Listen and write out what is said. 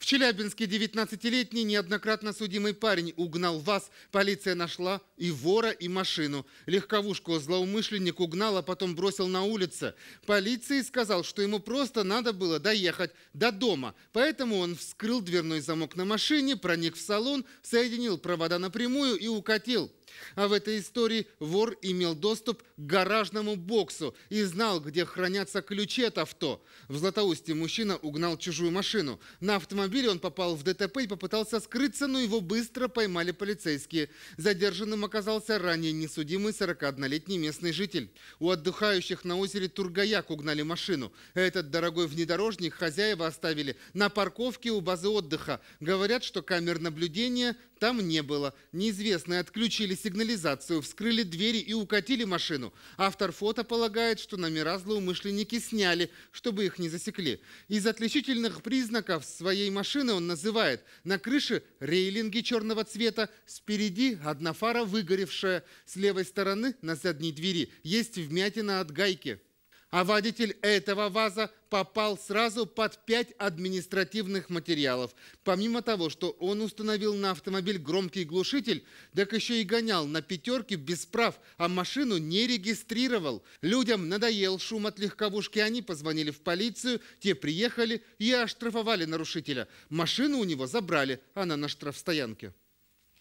В Челябинске 19-летний неоднократно судимый парень угнал вас, Полиция нашла и вора, и машину. Легковушку злоумышленник угнал, а потом бросил на улице. Полиции сказал, что ему просто надо было доехать до дома. Поэтому он вскрыл дверной замок на машине, проник в салон, соединил провода напрямую и укатил. А в этой истории вор имел доступ к гаражному боксу и знал, где хранятся ключи от авто. В Златоусте мужчина угнал чужую машину. На автомобиле автомобиле, он попал в ДТП и попытался скрыться, но его быстро поймали полицейские. Задержанным оказался ранее несудимый 41-летний местный житель. У отдыхающих на озере Тургаяк угнали машину. Этот дорогой внедорожник хозяева оставили на парковке у базы отдыха. Говорят, что камер наблюдения там не было. Неизвестные отключили сигнализацию, вскрыли двери и укатили машину. Автор фото полагает, что номера злоумышленники сняли, чтобы их не засекли. Из отличительных признаков своей машины он называет на крыше рейлинги черного цвета, спереди одна фара выгоревшая, с левой стороны на задней двери есть вмятина от гайки а водитель этого ВАЗа попал сразу под пять административных материалов. Помимо того, что он установил на автомобиль громкий глушитель, так еще и гонял на пятерке без прав, а машину не регистрировал. Людям надоел шум от легковушки, они позвонили в полицию, те приехали и оштрафовали нарушителя. Машину у него забрали, она на штрафстоянке.